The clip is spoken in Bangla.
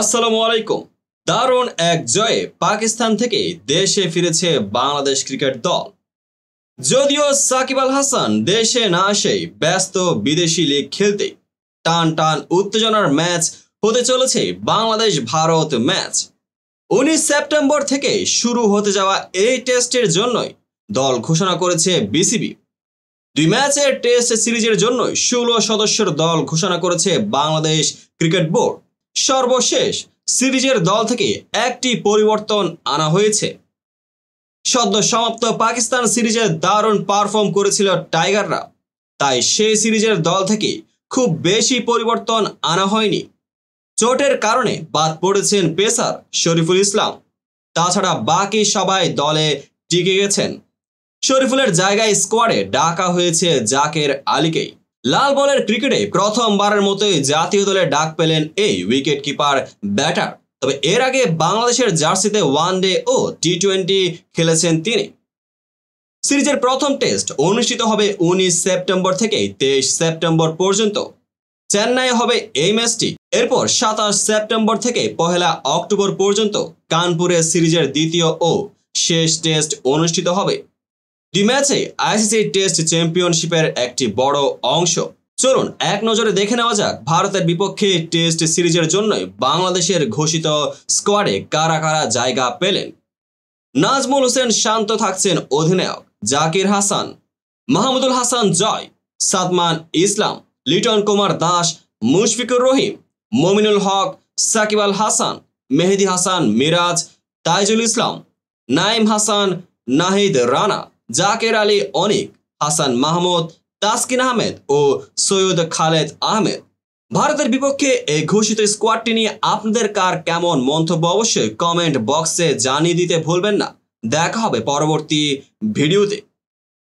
আসসালামু আলাইকুম দারুণ এক জয়ে পাকিস্তান থেকে দেশে ফিরেছে বাংলাদেশ ক্রিকেট দল যদিও সাকিব আল হাসান দেশে না আসে ব্যস্ত বিদেশি লিগ খেলতে টান টান উত্তেজনার ম্যাচ হতে চলেছে বাংলাদেশ ভারত ম্যাচ উনিশ সেপ্টেম্বর থেকে শুরু হতে যাওয়া এই টেস্টের জন্যই দল ঘোষণা করেছে বিসিবি দুই ম্যাচের টেস্ট সিরিজের জন্য ষোলো সদস্যের দল ঘোষণা করেছে বাংলাদেশ ক্রিকেট বোর্ড সর্বশেষ সিরিজের দল থেকে একটি পরিবর্তন আনা হয়েছে সদ্য সমাপ্ত পাকিস্তান সিরিজে দারুণ পারফর্ম করেছিল টাইগাররা তাই সেই সিরিজের দল থেকে খুব বেশি পরিবর্তন আনা হয়নি চোটের কারণে বাদ পড়েছেন পেসার শরীফুল ইসলাম তাছাড়া বাকি সবাই দলে টিকে গেছেন শরীফুলের জায়গায় স্কোয়াডে ডাকা হয়েছে জাকের আলীকেই লাল বলের ক্রিকেটে প্রথমবারের মতোই জাতীয় দলে ডাক পেলেন এই উইকেট কিপার ব্যাটার তবে এর আগে বাংলাদেশের জার্সিতে ওয়ান ডে ও টি টোয়েন্টি খেলেছেন তিনি সিরিজের প্রথম টেস্ট অনুষ্ঠিত হবে উনিশ সেপ্টেম্বর থেকে তেইশ সেপ্টেম্বর পর্যন্ত চেন্নাইয়ে হবে এই ম্যাচটি এরপর সাতাশ সেপ্টেম্বর থেকে পহেলা অক্টোবর পর্যন্ত কানপুরে সিরিজের দ্বিতীয় ও শেষ টেস্ট অনুষ্ঠিত হবে দুই ম্যাচে আইসিসি টেস্ট চ্যাম্পিয়নশিপের একটি বড় অংশ চলুন এক নজরে দেখে নেওয়া যাক ভারতের বিপক্ষে টেস্ট সিরিজের জন্যই বাংলাদেশের ঘোষিত স্কোয়াডে কারা কারা জায়গা পেলেন নাজমুল হোসেন শান্ত থাকছেন অধিনায়ক জাকির হাসান মাহমুদুল হাসান জয় সাদমান ইসলাম লিটন কুমার দাস মুশফিকুর রহিম মমিনুল হক সাকিব আল হাসান মেহেদি হাসান মিরাজ তাইজুল ইসলাম নাইম হাসান নাহিদ রানা জাকের আলী অনিক হাসান মাহমুদ তাসকিন আহমেদ ও সৈয়দ খালেদ আহমেদ ভারতের বিপক্ষে এই ঘোষিত স্কোয়াডটি নিয়ে আপনাদের কার কেমন মন্তব্য অবশ্যই কমেন্ট বক্সে জানিয়ে দিতে ভুলবেন না দেখা হবে পরবর্তী ভিডিওতে